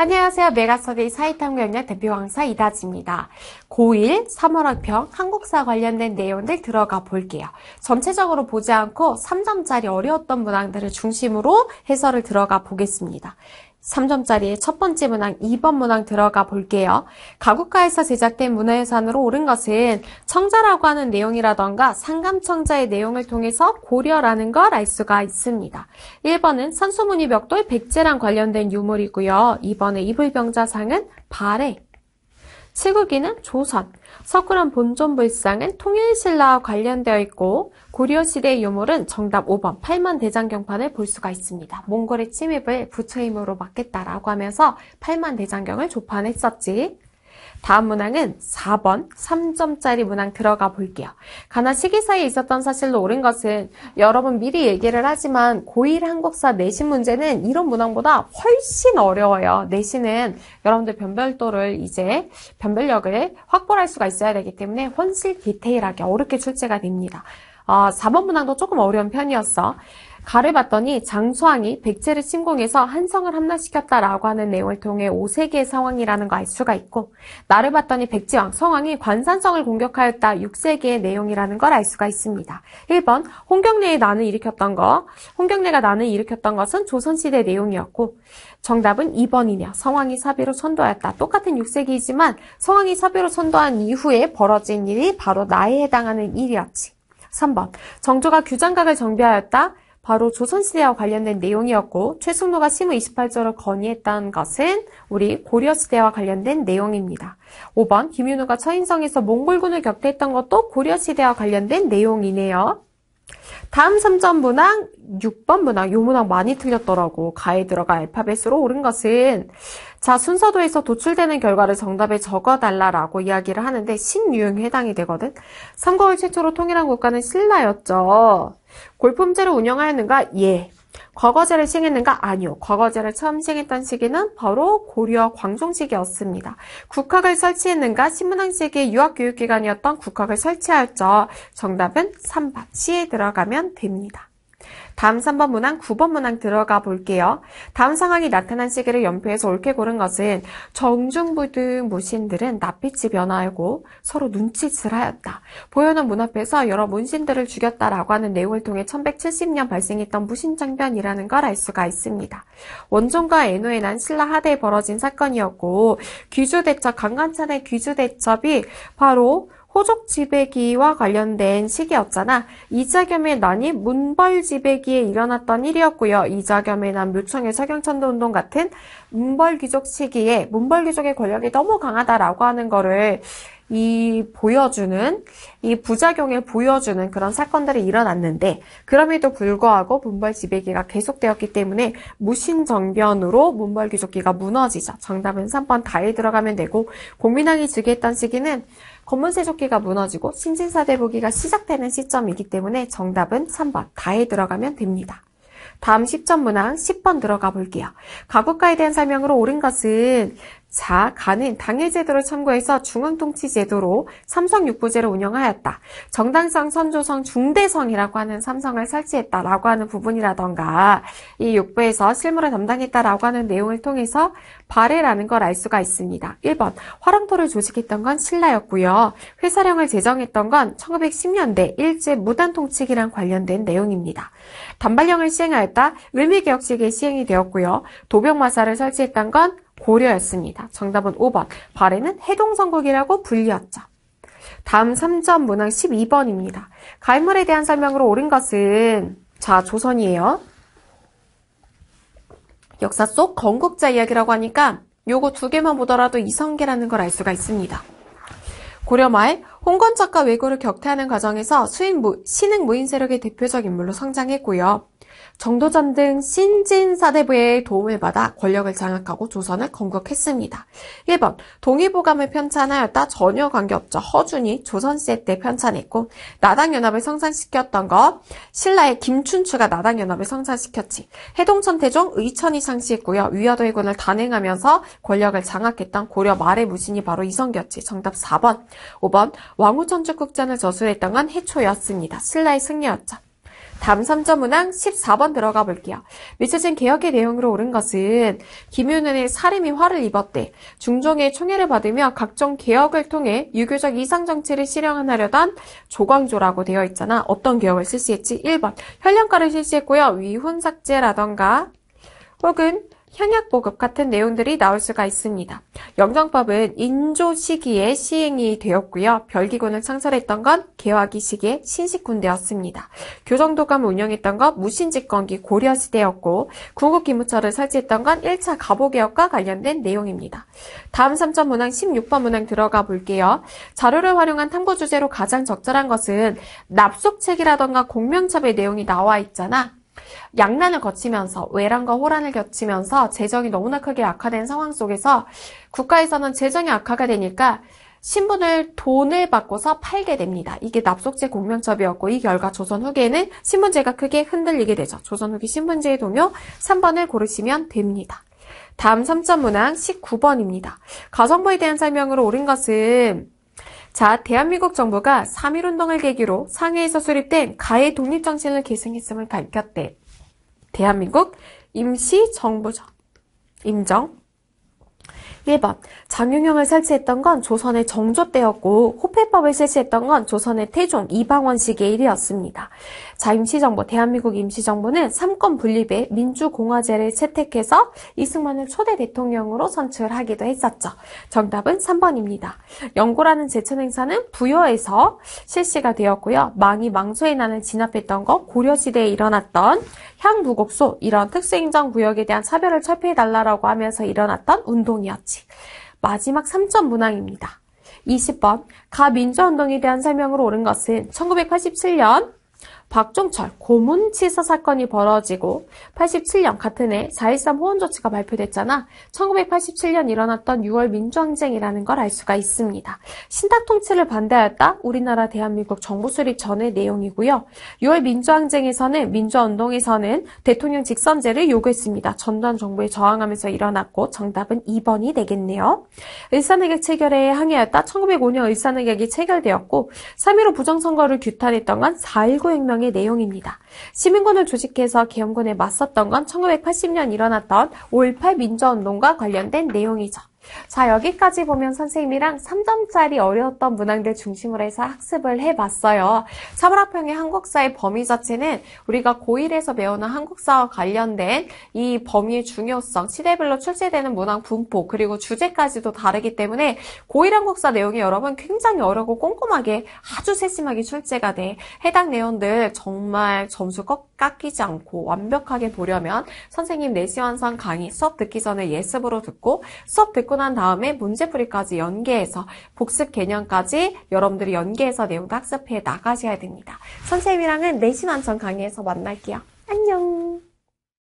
안녕하세요. 메가서데이 사이탐구역 대표 강사 이다지입니다. 고1 3월학평 한국사 관련된 내용들 들어가 볼게요. 전체적으로 보지 않고 3점짜리 어려웠던 문항들을 중심으로 해설을 들어가 보겠습니다. 3점짜리의 첫 번째 문항 2번 문항 들어가 볼게요. 가구가에서 제작된 문화유산으로 옳은 것은 청자라고 하는 내용이라던가 상감청자의 내용을 통해서 고려라는 걸 알 수가 있습니다. 1번은 산수무늬 벽돌 백제랑 관련된 유물이고요. 2번의 이불병자상은 발해 시국이는 조선, 서구란 본전불상은 통일신라와 관련되어 있고 고려시대의 유물은 정답 5번 8만 대장경판을 볼 수가 있습니다. 몽골의 침입을 부처 임으로 막겠다라고 하면서 8만 대장경을 조판했었지. 다음 문항은 4번 3점짜리 문항 들어가 볼게요. 가나 시기사에 있었던 사실로 옳은 것은 여러분 미리 얘기를 하지만 고1 한국사 내신 문제는 이런 문항보다 훨씬 어려워요. 내신은 여러분들 변별도를 이제 변별력을 확보할 수가 있어야 되기 때문에 훨씬 디테일하게 어렵게 출제가 됩니다. 어, 4번 문항도 조금 어려운 편이었어. 가를 봤더니 장수왕이 백제를 침공해서 한성을 함락시켰다라고 하는 내용을 통해 오세기의 상황이라는 걸 알 수가 있고 나를 봤더니 백제왕 성왕이 관산성을 공격하였다 6세기의 내용이라는 걸 알 수가 있습니다. 1번 홍경래의 난을 일으켰던 것 홍경래가 난을 일으켰던 것은 조선시대 내용이었고 정답은 2번이냐 성왕이 사비로 선도하였다. 똑같은 6세기이지만 성왕이 사비로 선도한 이후에 벌어진 일이 바로 나에 해당하는 일이었지. 3번 정조가 규장각을 정비하였다. 바로 조선시대와 관련된 내용이었고 최승로가 심의 28절을 건의했다는 것은 우리 고려시대와 관련된 내용입니다. 5번 김윤우가 처인성에서 몽골군을 격퇴했던 것도 고려시대와 관련된 내용이네요. 다음 3점 문항, 6번 문항, 요 문항 많이 틀렸더라고. 가에 들어가 알파벳으로 옳은 것은 자, 순서도에서 도출되는 결과를 정답에 적어달라라고 이야기를 하는데 신유형에 해당이 되거든. 선거울 최초로 통일한 국가는 신라였죠. 골품제를 운영하였는가? 예. 과거제를 시행했는가? 아니요. 과거제를 처음 시행했던 시기는 바로 고려 광종시기였습니다. 국학을 설치했는가? 신문왕 시기의 유학교육기관이었던 국학을 설치하였죠. 정답은 3번 C에 들어가면 됩니다. 다음 3번 문항, 9번 문항 들어가 볼게요. 다음 상황이 나타난 시기를 연표에서 옳게 고른 것은 정중부등 무신들은 낯빛이 변하고 서로 눈치질 하였다. 보현은 문 앞에서 여러 문신들을 죽였다라고 하는 내용을 통해 1170년 발생했던 무신장변이라는 걸 알 수가 있습니다. 원종과 애노에 난 신라 하대에 벌어진 사건이었고 귀주대첩, 강간찬의 귀주대첩이 바로 호족 지배기와 관련된 시기였잖아. 이자겸의 난이 문벌 지배기에 일어났던 일이었고요. 이자겸의 난 묘청의 서경천도 운동 같은 문벌 귀족 시기에 문벌 귀족의 권력이 너무 강하다라고 하는 거를 이 보여주는 이 부작용을 보여주는 그런 사건들이 일어났는데 그럼에도 불구하고 문벌 지배기가 계속되었기 때문에 무신정변으로 문벌 귀족기가 무너지죠. 정답은 3번 다에 들어가면 되고 공민왕이 즉위했던 시기는 검문세조끼가 무너지고 신진사대보기가 시작되는 시점이기 때문에 정답은 3번 다에 들어가면 됩니다. 다음 10점 문항 10번 들어가 볼게요. 가구가에 대한 설명으로 옳은 것은 4. 간은 당해제도를 참고해서 중앙통치제도로 삼성육부제를 운영하였다. 정당성, 선조성, 중대성이라고 하는 삼성을 설치했다라고 하는 부분이라던가 이 육부에서 실무를 담당했다라고 하는 내용을 통해서 발해라는 걸 알 수가 있습니다. 1번 화랑토를 조직했던 건 신라였고요. 회사령을 제정했던 건 1910년대 일제 무단통치기랑 관련된 내용입니다. 단발령을 시행하였다. 을미개혁식이 시행이 되었고요. 도병마사를 설치했던 건 고려였습니다. 정답은 5번. 발해는 해동성국이라고 불리었죠. 다음 3점 문항 12번입니다. 갈물에 대한 설명으로 옳은 것은 자, 조선이에요. 역사 속 건국자 이야기라고 하니까 요거 두 개만 보더라도 이성계라는 걸 알 수가 있습니다. 고려 말 홍건 작가 외고를 격퇴하는 과정에서 수인 무, 신흥 무인 세력의 대표적 인물로 성장했고요. 정도전 등 신진 사대부의 도움을 받아 권력을 장악하고 조선을 건국했습니다. 1번 동의보감을 편찬하였다 전혀 관계없죠. 허준이 조선시대 때 편찬했고 나당연합을 성장시켰던 것 신라의 김춘추가 나당연합을 성장시켰지. 해동천 태종 의천이 상시했고요 위화도 해군을 단행하면서 권력을 장악했던 고려 말의 무신이 바로 이성겼지. 정답 4번 5번 왕후천주국전을 저술했던 건 해초였습니다. 신라의 승리였죠. 다음 3점 문항 14번 들어가 볼게요. 미쳐진 개혁의 내용으로 오른 것은 김윤은의 사림이 화를 입었대. 중종의 총애를 받으며 각종 개혁을 통해 유교적 이상정치를 실현하려던 조광조라고 되어 있잖아. 어떤 개혁을 실시했지? 1번 현령가를 실시했고요. 위훈삭제라던가 혹은 향약 보급 같은 내용들이 나올 수가 있습니다. 영정법은 인조 시기에 시행이 되었고요. 별기군을 창설했던 건 개화기 시기에 신식군대였습니다. 교정도감을 운영했던 건 무신집권기 고려시대였고 궁극기무처를 설치했던 건 1차 갑오개혁과 관련된 내용입니다. 다음 3점 문항 16번 문항 들어가 볼게요. 자료를 활용한 탐구 주제로 가장 적절한 것은 납속책이라던가 공명첩의 내용이 나와 있잖아. 양란을 거치면서 외란과 호란을 겪치면서 재정이 너무나 크게 악화된 상황 속에서 국가에서는 재정이 악화가 되니까 신분을 돈을 바꿔서 팔게 됩니다. 이게 납속제 공명첩이었고 이 결과 조선 후기에는 신분제가 크게 흔들리게 되죠. 조선 후기 신분제의 동요 3번을 고르시면 됩니다. 다음 3점 문항 19번입니다. 가정부에 대한 설명으로 옳은 것은 자, 대한민국 정부가 3.1운동을 계기로 상해에서 수립된 가해 독립정신을 계승했음을 밝혔대. 대한민국 임시정부정 임정 1번 장윤영을 설치했던 건 조선의 정조 때였고 호패법을 실시했던 건 조선의 태종 이방원 시기의 일이었습니다. 자, 임시정부, 대한민국 임시정부는 3권 분립의 민주공화제를 채택해서 이승만을 초대 대통령으로 선출하기도 했었죠. 정답은 3번입니다. 연고라는 제천 행사는 부여에서 실시가 되었고요. 망이 망소의 난을 진압했던 것, 고려시대에 일어났던 향부곡소, 이런 특수행정구역에 대한 차별을 철폐해달라고 하면서 일어났던 운동이었지. 마지막 3점 문항입니다. 20번 가민주운동에 대한 설명으로 옳은 것은 1987년 박종철 고문치사 사건이 벌어지고 87년 같은 해 4.13 호원조치가 발표됐잖아. 1987년 일어났던 6월 민주항쟁이라는 걸 알 수가 있습니다. 신탁통치를 반대하였다. 우리나라 대한민국 정부 수립 전의 내용이고요. 6월 민주항쟁에서는 민주화운동에서는 대통령 직선제를 요구했습니다. 전두환 정부에 저항하면서 일어났고 정답은 2번이 되겠네요. 을산의객 체결에 항의하였다. 1905년 을산의객이 체결되었고 3.15 부정선거를 규탄했던 건 4.19 혁명 개정의 내용입니다. 시민권을 조직해서 계엄군에 맞섰던 건 1980년 일어났던 5.18 민주화운동과 관련된 내용이죠. 자, 여기까지 보면 선생님이랑 3점짜리 어려웠던 문항들 중심으로 해서 학습을 해봤어요. 사물학평의 한국사의 범위 자체는 우리가 고1에서 배우는 한국사와 관련된 이 범위의 중요성, 시대별로 출제되는 문항 분포, 그리고 주제까지도 다르기 때문에 고1 한국사 내용이 여러분 굉장히 어렵고 꼼꼼하게 아주 세심하게 출제가 돼. 해당 내용들 정말 점수 꺾 깎이지 않고 완벽하게 보려면 선생님 4시 완성 강의 수업 듣기 전에 예습으로 듣고 수업 듣고 난 다음에 문제풀이까지 연계해서 복습 개념까지 여러분들이 연계해서 내용도 학습해 나가셔야 됩니다. 선생님이랑은 4시 완성 강의에서 만날게요. 안녕!